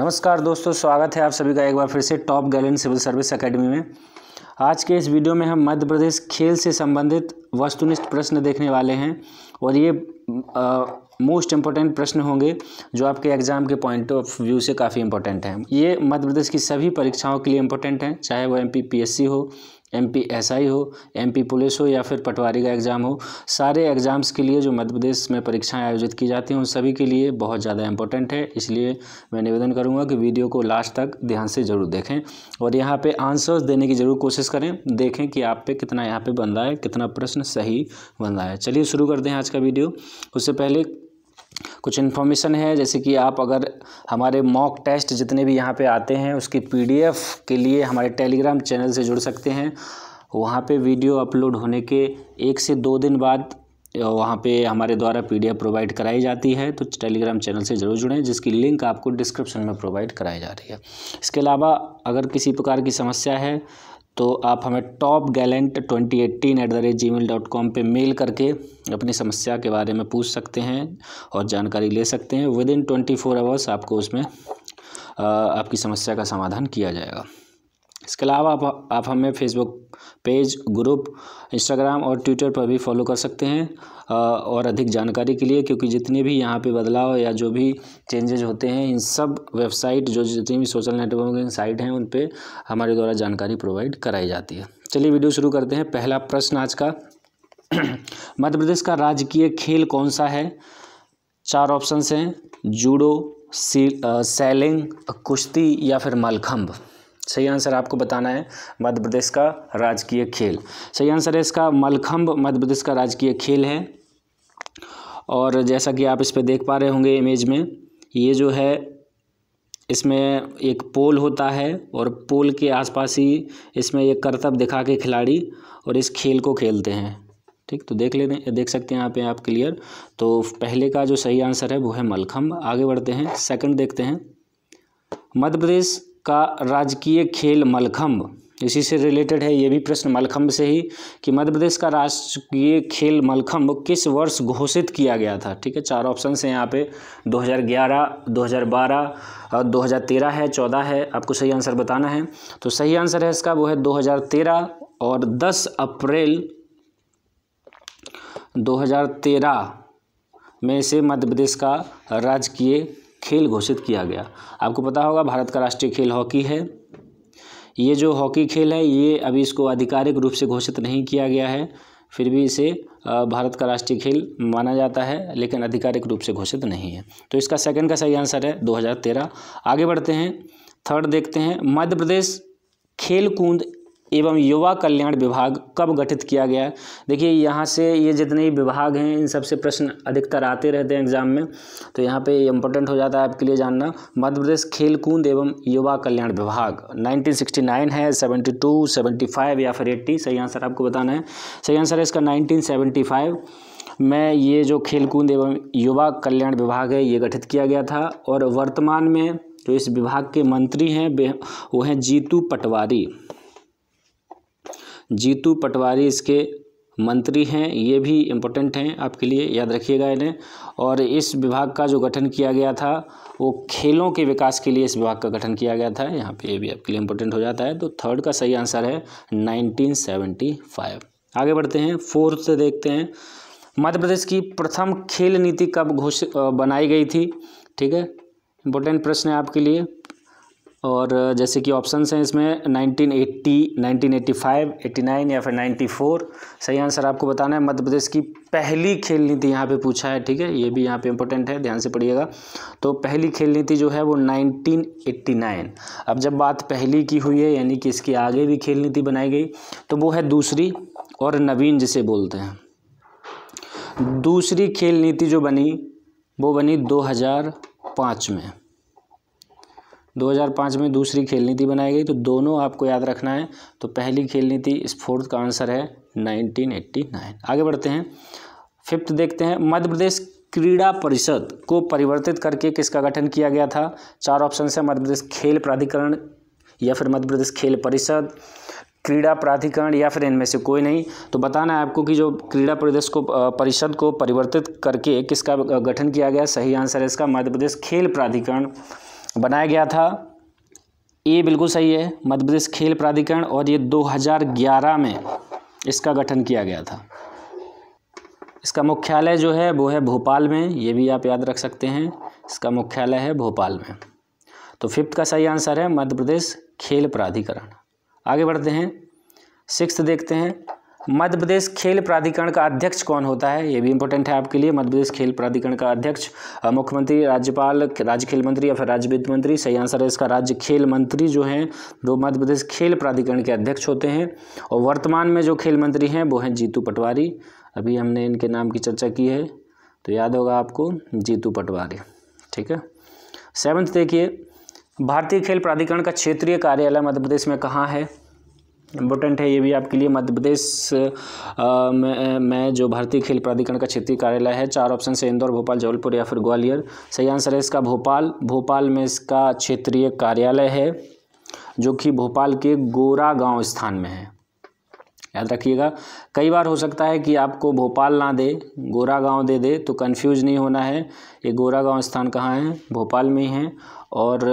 नमस्कार दोस्तों स्वागत है आप सभी का एक बार फिर से Top Gallant civil service academy में आज के इस वीडियो में हम मध्य प्रदेश खेल से संबंधित वस्तुनिष्ठ प्रश्न देखने वाले हैं और ये मोस्ट इम्पोर्टेंट प्रश्न होंगे जो आपके एग्ज़ाम के पॉइंट ऑफ व्यू से काफ़ी इंपॉर्टेंट हैं ये मध्य प्रदेश की सभी परीक्षाओं के लिए इम्पोर्टेंट हैं चाहे वो एम हो एमपी एसआई हो एमपी पुलिस हो या फिर पटवारी का एग्ज़ाम हो सारे एग्ज़ाम्स के लिए जो मध्य प्रदेश में परीक्षाएं आयोजित की जाती हैं उन सभी के लिए बहुत ज़्यादा इंपॉर्टेंट है इसलिए मैं निवेदन करूंगा कि वीडियो को लास्ट तक ध्यान से ज़रूर देखें और यहाँ पे आंसर्स देने की ज़रूर कोशिश करें देखें कि आप पे कितना यहाँ पर बन रहा है कितना प्रश्न सही बन रहा है चलिए शुरू कर दें आज का वीडियो उससे पहले कुछ इन्फॉर्मेशन है जैसे कि आप अगर हमारे मॉक टेस्ट जितने भी यहाँ पे आते हैं उसकी पीडीएफ के लिए हमारे टेलीग्राम चैनल से जुड़ सकते हैं वहाँ पे वीडियो अपलोड होने के एक से दो दिन बाद वहाँ पे हमारे द्वारा पीडीएफ प्रोवाइड कराई जाती है तो टेलीग्राम चैनल से ज़रूर जुड़ें जिसकी लिंक आपको डिस्क्रिप्शन में प्रोवाइड कराई जा रही है इसके अलावा अगर किसी प्रकार की समस्या है तो आप हमें Top Gallant twenty eighteen at the rate Gmail dot com पर मेल करके अपनी समस्या के बारे में पूछ सकते हैं और जानकारी ले सकते हैं within twenty four hours आपको उसमें आपकी समस्या का समाधान किया जाएगा इसके अलावा आप आप हमें फेसबुक पेज ग्रुप इंस्टाग्राम और ट्विटर पर भी फॉलो कर सकते हैं और अधिक जानकारी के लिए क्योंकि जितने भी यहाँ पे बदलाव या जो भी चेंजेज होते हैं इन सब वेबसाइट जो जितनी भी सोशल नेटवर्किंग साइट हैं उन पर हमारे द्वारा जानकारी प्रोवाइड कराई जाती है चलिए वीडियो शुरू करते हैं पहला प्रश्न आज का मध्य प्रदेश का राजकीय खेल कौन सा है चार ऑप्शंस हैं जूडो सैलिंग कुश्ती या फिर मलखम्भ सही आंसर आपको बताना है मध्य प्रदेश का राजकीय खेल सही आंसर है इसका मलखम्ब मध्य प्रदेश का राजकीय खेल है और जैसा कि आप इस पर देख पा रहे होंगे इमेज में ये जो है इसमें एक पोल होता है और पोल के आसपास ही इसमें एक करतब दिखा के खिलाड़ी और इस खेल को खेलते हैं ठीक तो देख लेते देख सकते हैं यहाँ पे आप क्लियर तो पहले का जो सही आंसर है वो है मलखम्ब आगे बढ़ते हैं सेकंड देखते हैं मध्य प्रदेश का राजकीय खेल मलखम्ब इसी से रिलेटेड है ये भी प्रश्न मलखम्ब से ही कि मध्य प्रदेश का राजकीय खेल मलखम्ब किस वर्ष घोषित किया गया था ठीक है चार ऑप्शन हैं यहाँ पे 2011 2012 2013 है 14 है आपको सही आंसर बताना है तो सही आंसर है इसका वो है 2013 और 10 अप्रैल 2013 में से मध्य प्रदेश का राजकीय खेल घोषित किया गया आपको पता होगा भारत का राष्ट्रीय खेल हॉकी है ये जो हॉकी खेल है ये अभी इसको आधिकारिक रूप से घोषित नहीं किया गया है फिर भी इसे भारत का राष्ट्रीय खेल माना जाता है लेकिन आधिकारिक रूप से घोषित नहीं है तो इसका सेकंड का सही आंसर है 2013 आगे बढ़ते हैं थर्ड देखते हैं मध्य प्रदेश खेल कूद एवं युवा कल्याण विभाग कब गठित किया गया है देखिए यहाँ से ये जितने भी विभाग हैं इन सबसे प्रश्न अधिकतर आते रहते हैं एग्जाम में तो यहाँ पे इंपॉर्टेंट हो जाता है आपके लिए जानना मध्य प्रदेश खेल कूद एवं युवा कल्याण विभाग 1969 है 72 75 या फिर 80 सही आंसर आपको बताना है सही आंसर है इसका नाइनटीन में ये जो खेलकूद एवं युवा कल्याण विभाग है ये गठित किया गया था और वर्तमान में जो इस विभाग के मंत्री हैं वो हैं जीतू पटवारी जीतू पटवारी इसके मंत्री हैं ये भी इम्पोर्टेंट हैं आपके लिए याद रखिएगा इन्हें और इस विभाग का जो गठन किया गया था वो खेलों के विकास के लिए इस विभाग का गठन किया गया था यहाँ पे ये भी आपके लिए इम्पोर्टेंट हो जाता है तो थर्ड का सही आंसर है 1975 आगे बढ़ते हैं फोर्थ देखते हैं मध्य प्रदेश की प्रथम खेल नीति कब घोषित बनाई गई थी ठीक है इम्पोर्टेंट प्रश्न है आपके लिए और जैसे कि ऑप्शंस हैं इसमें 1980, 1985, 89 या फिर 94 सही आंसर आपको बताना है मध्य प्रदेश की पहली खेल नीति यहाँ पे पूछा है ठीक है ये भी यहाँ पे इम्पोर्टेंट है ध्यान से पढ़िएगा तो पहली खेल नीति जो है वो 1989 अब जब बात पहली की हुई है यानी कि इसके आगे भी खेल नीति बनाई गई तो वो है दूसरी और नवीन जिसे बोलते हैं दूसरी खेल नीति जो बनी वो बनी दो में 2005 में दूसरी खेल नीति बनाई गई तो दोनों आपको याद रखना है तो पहली खेल नीति इस फोर्थ का आंसर है 1989 आगे बढ़ते हैं फिफ्थ देखते हैं मध्य प्रदेश क्रीड़ा परिषद को परिवर्तित करके किसका गठन किया गया था चार ऑप्शन है मध्य प्रदेश खेल प्राधिकरण या फिर मध्य प्रदेश खेल परिषद क्रीड़ा प्राधिकरण या फिर इनमें से कोई नहीं तो बताना है आपको कि जो क्रीड़ा प्रदेश को परिषद को परिवर्तित करके किसका गठन किया गया सही आंसर है इसका मध्य प्रदेश खेल प्राधिकरण बनाया गया था ये बिल्कुल सही है मध्य प्रदेश खेल प्राधिकरण और ये 2011 में इसका गठन किया गया था इसका मुख्यालय जो है वो है भोपाल में ये भी आप याद रख सकते हैं इसका मुख्यालय है भोपाल में तो फिफ्थ का सही आंसर है मध्य प्रदेश खेल प्राधिकरण आगे बढ़ते हैं सिक्स देखते हैं मध्य प्रदेश खेल प्राधिकरण का अध्यक्ष कौन होता है ये भी इंपॉर्टेंट है आपके लिए मध्य प्रदेश खेल प्राधिकरण का अध्यक्ष मुख्यमंत्री राज्यपाल राज्य खेल मंत्री या फिर राज्य वित्त मंत्री सही आंसर है इसका राज्य खेल मंत्री जो हैं वो मध्य प्रदेश खेल प्राधिकरण के अध्यक्ष होते हैं और वर्तमान में जो खेल मंत्री हैं वो हैं जीतू पटवारी अभी हमने इनके नाम की चर्चा की है तो याद होगा आपको जीतू पटवारी ठीक है सेवन्थ देखिए भारतीय खेल प्राधिकरण का क्षेत्रीय कार्यालय मध्य प्रदेश में कहाँ है इम्पोर्टेंट है ये भी आपके लिए मध्य प्रदेश में, जो भारतीय खेल प्राधिकरण का क्षेत्रीय कार्यालय है चार ऑप्शन से इंदौर भोपाल जबलपुर या फिर ग्वालियर सही आंसर है इसका भोपाल भोपाल में इसका क्षेत्रीय कार्यालय है जो कि भोपाल के गोरा गांव स्थान में है याद रखिएगा कई बार हो सकता है कि आपको भोपाल ना दे गोरा गांव दे दे तो कंफ्यूज नहीं होना है ये गोरा गांव स्थान कहाँ है भोपाल में ही है और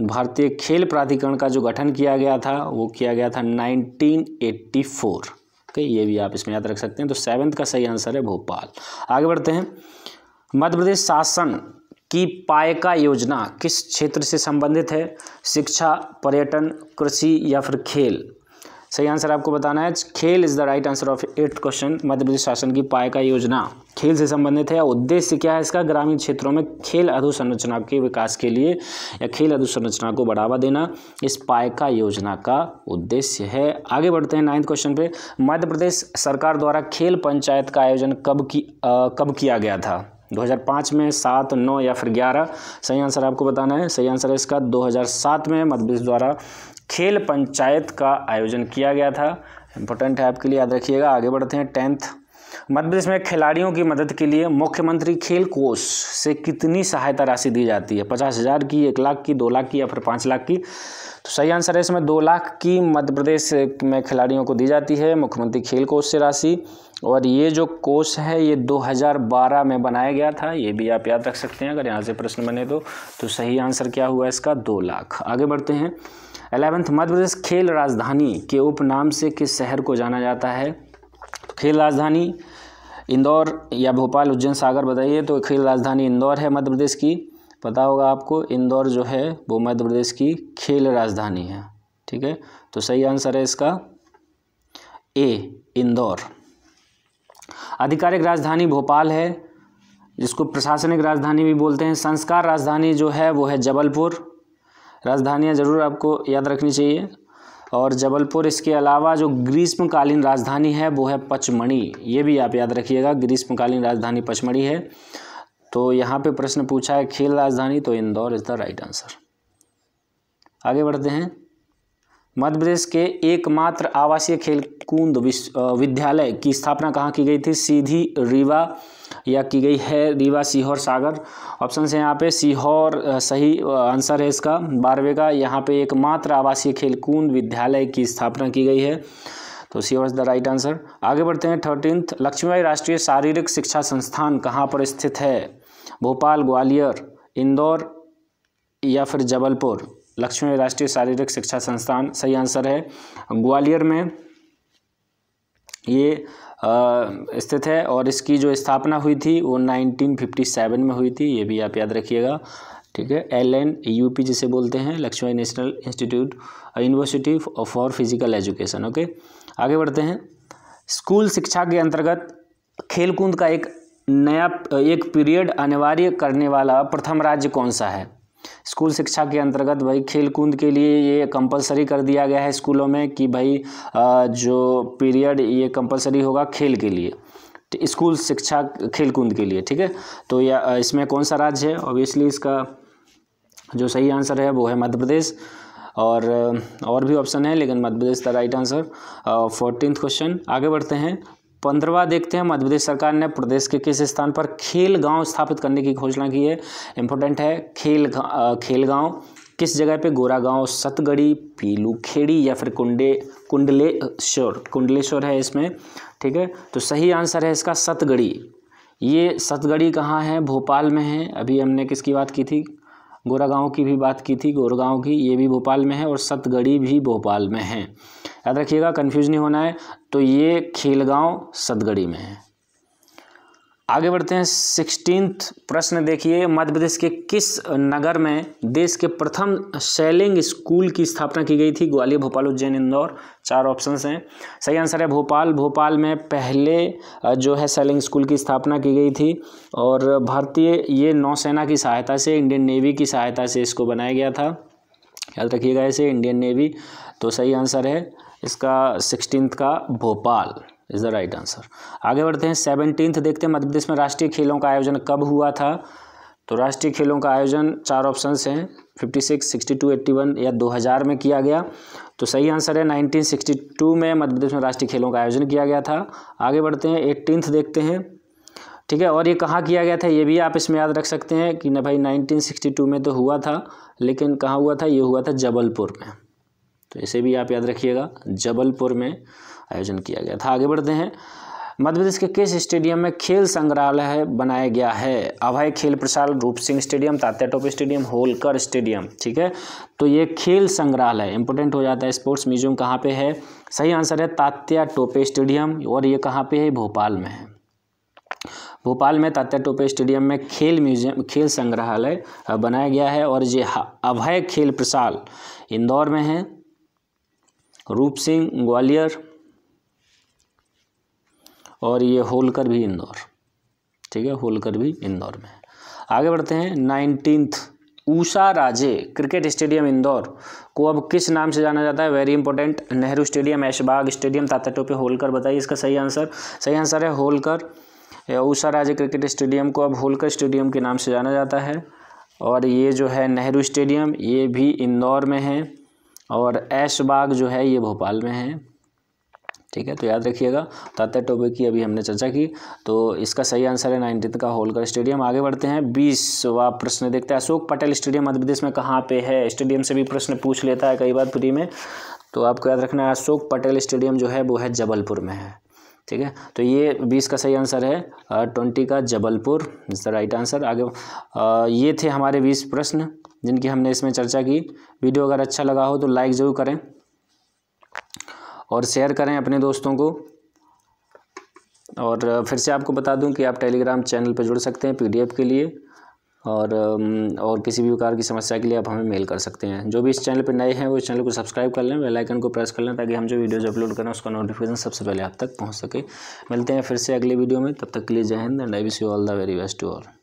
भारतीय खेल प्राधिकरण का जो गठन किया गया था वो किया गया था 1984 ओके ये भी आप इसमें याद रख सकते हैं तो सेवन्थ का सही आंसर है भोपाल आगे बढ़ते हैं मध्य प्रदेश शासन की पायका योजना किस क्षेत्र से संबंधित है शिक्षा पर्यटन कृषि या फिर खेल सही आंसर आपको बताना है खेल is the right answer of eighth question Madhya Pradesh शासन की का योजना खेल से संबंधित है उद्देश्य क्या है इसका ग्रामीण क्षेत्रों में खेल अधोसंरचना के विकास के लिए या खेल अधोसंरचना को बढ़ावा देना इस का योजना का उद्देश्य है आगे बढ़ते हैं नाइन्थ क्वेश्चन पे मध्य प्रदेश सरकार द्वारा खेल पंचायत का आयोजन कब की आ, कब किया गया था 2005 में सात नौ या फिर ग्यारह सही आंसर आपको बताना है सही आंसर है इसका 2007 में मध्य प्रदेश द्वारा खेल पंचायत का आयोजन किया गया था इंपॉर्टेंट है आपके लिए याद रखिएगा आगे बढ़ते हैं टेंथ मध्य प्रदेश में खिलाड़ियों की मदद के लिए मुख्यमंत्री खेल कोष से कितनी सहायता राशि दी जाती है पचास हज़ार की एक लाख की दो लाख की या फिर पाँच लाख की तो सही आंसर है इसमें दो लाख की मध्य प्रदेश में खिलाड़ियों को दी जाती है मुख्यमंत्री खेल कोष से राशि और ये जो कोष है ये 2012 में बनाया गया था ये भी आप याद रख सकते हैं अगर यहाँ से प्रश्न बने तो, तो सही आंसर क्या हुआ इसका दो लाख आगे बढ़ते हैं एलेवेंथ मध्य प्रदेश खेल राजधानी के उपनाम से किस शहर को जाना जाता है खेल राजधानी इंदौर या भोपाल उज्जैन सागर बताइए तो खेल राजधानी इंदौर है मध्य प्रदेश की पता होगा आपको इंदौर जो है वो मध्य प्रदेश की खेल राजधानी है ठीक है तो सही आंसर है इसका ए इंदौर आधिकारिक राजधानी भोपाल है जिसको प्रशासनिक राजधानी भी बोलते हैं संस्कार राजधानी जो है वो है जबलपुर राजधानियाँ ज़रूर आपको याद रखनी चाहिए और जबलपुर इसके अलावा जो ग्रीष्मकालीन राजधानी है वो है पचमढ़ी ये भी आप याद रखिएगा ग्रीष्मकालीन राजधानी पचमढ़ी है तो यहाँ पे प्रश्न पूछा है खेल राजधानी तो Indore is the right answer आगे बढ़ते हैं मध्य प्रदेश के एकमात्र आवासीय खेलकूद विद्यालय की स्थापना कहाँ की गई थी सीधी रीवा या की गई है रीवा सीहोर सागर ऑप्शन से यहाँ पे सीहोर सही आंसर है इसका बारहवें का यहाँ पे एकमात्र आवासीय खेलकूद विद्यालय की स्थापना की गई है तो C was the right answer आगे बढ़ते हैं थर्टीनथ लक्ष्मीबाई राष्ट्रीय शारीरिक शिक्षा संस्थान कहाँ पर स्थित है भोपाल ग्वालियर इंदौर या फिर जबलपुर लक्ष्मी राष्ट्रीय शारीरिक शिक्षा संस्थान सही आंसर है ग्वालियर में ये स्थित है और इसकी जो स्थापना हुई थी वो 1957 में हुई थी ये भी आप याद रखिएगा ठीक है एल एन यू पी जिसे बोलते हैं Lakshmi national institute university for physical education okay आगे बढ़ते हैं स्कूल शिक्षा के अंतर्गत खेलकूद का एक नया एक पीरियड अनिवार्य करने वाला प्रथम राज्य कौन सा है स्कूल शिक्षा के अंतर्गत भाई खेल कूद के लिए ये कंपलसरी कर दिया गया है स्कूलों में कि भाई जो पीरियड ये कंपलसरी होगा खेल के लिए स्कूल शिक्षा खेल कूद के लिए ठीक है तो या इसमें कौन सा राज्य है ऑब्वियसली इसका जो सही आंसर है वो है मध्य प्रदेश और और भी ऑप्शन है लेकिन मध्य प्रदेश का राइट आंसर फोर्टीन क्वेश्चन आगे बढ़ते हैं पंद्रवा देखते हैं मध्य प्रदेश सरकार ने प्रदेश के किस स्थान पर खेल गांव स्थापित करने की घोषणा की है इंपॉर्टेंट है खेल खेल गांव किस जगह पे गोरा गांव सतगढ़ी पीलू खेड़ी या फिर कुंडे कुंडलेश्वर कुंडलेश्वर है इसमें ठीक है तो सही आंसर है इसका सतगढ़ी ये सतगढ़ी कहाँ है भोपाल में है अभी हमने किसकी बात की थी गोरा गांव की भी बात की थी गोरगांव की ये भी भोपाल में है और सतगढ़ी भी भोपाल में है याद रखिएगा कन्फ्यूज नहीं होना है तो ये खेलगांव सदगढ़ी में है आगे बढ़ते हैं सिक्सटीन प्रश्न देखिए मध्य प्रदेश के किस नगर में देश के प्रथम सेलिंग स्कूल की स्थापना की गई थी ग्वालियर भोपाल उज्जैन इंदौर चार ऑप्शन हैं सही आंसर है भोपाल भोपाल में पहले जो है सेलिंग स्कूल की स्थापना की गई थी और भारतीय ये नौसेना की सहायता से इंडियन नेवी की सहायता से इसको बनाया गया था याद रखिएगा इसे इंडियन नेवी तो सही आंसर है इसका सिक्सटीन का Bhopal is the right answer आगे बढ़ते हैं सेवनटीन्थ देखते हैं मध्य प्रदेश में राष्ट्रीय खेलों का आयोजन कब हुआ था तो राष्ट्रीय खेलों का आयोजन चार ऑप्शन हैं fifty six sixty two eighty one या दो हज़ार में किया गया तो सही आंसर है नाइनटीन सिक्सटी टू में मध्य प्रदेश में राष्ट्रीय खेलों का आयोजन किया गया था आगे बढ़ते हैं एट्टीन देखते हैं ठीक है और ये कहाँ किया गया था ये भी आप इसमें याद रख सकते हैं कि ना भाई 1962 में तो हुआ था लेकिन कहाँ हुआ था ये हुआ था जबलपुर में तो इसे भी आप याद रखिएगा जबलपुर में आयोजन किया गया था आगे बढ़ते हैं मध्य प्रदेश के किस स्टेडियम में खेल संग्रहालय बनाया गया है अभय खेल प्रसार रूप सिंह स्टेडियम तात्या टोप स्टेडियम होलकर स्टेडियम ठीक है तो ये खेल संग्रहालय इंपोर्टेंट हो जाता है स्पोर्ट्स म्यूजियम कहाँ पे है सही आंसर है तात्या टोपे स्टेडियम और ये कहाँ पे है भोपाल में है भोपाल में तात्या टोपे स्टेडियम में खेल म्यूजियम खेल संग्रहालय बनाया गया है और ये अभय खेल प्रसार इंदौर में है रूप सिंह ग्वालियर और ये होलकर भी इंदौर ठीक है होलकर भी इंदौर में आगे बढ़ते हैं nineteenth Usha Raje cricket stadium Indore को अब किस नाम से जाना जाता है very important Nehru stadium Aishbagh stadium Tatya Tope Holkar बताइए इसका सही आंसर सही आंसर है होलकर ऊषा राजे क्रिकेट स्टेडियम को अब होलकर स्टेडियम के नाम से जाना जाता है और ये जो है नेहरू स्टेडियम ये भी इंदौर में है और ऐशबाग जो है ये भोपाल में है ठीक है तो याद रखिएगा तात्या टोबे की अभी हमने चर्चा की तो इसका सही आंसर है नाइनटीन का होलकर स्टेडियम आगे बढ़ते हैं बीसवा प्रश्न देखते हैं अशोक पटेल स्टेडियम मध्य प्रदेश में कहाँ पे है स्टेडियम से भी प्रश्न पूछ लेता है कई बार फ्री में तो आपको याद रखना है अशोक पटेल स्टेडियम जो है वो है जबलपुर में है ठीक है तो ये बीस का सही आंसर है ट्वेंटी का Jabalpur is the right answer आगे आ, ये थे हमारे बीस प्रश्न जिनकी हमने इसमें चर्चा की वीडियो अगर अच्छा लगा हो तो लाइक ज़रूर करें और शेयर करें अपने दोस्तों को और फिर से आपको बता दूं कि आप टेलीग्राम चैनल पर जुड़ सकते हैं पीडीएफ के लिए और और किसी भी प्रकार की समस्या के लिए आप हमें मेल कर सकते हैं जो भी इस चैनल पर नए हैं वो इस चैनल को सब्सक्राइब कर लें बेलाइकन आइकन को प्रेस कर लें ताकि हम जो वीडियोज़ अपलोड करें उसका नोटिफिकेशन सबसे पहले आप तक पहुँच सके मिलते हैं फिर से अगले वीडियो में तब तक के लिए Jai Hind and I wish you all the very best to all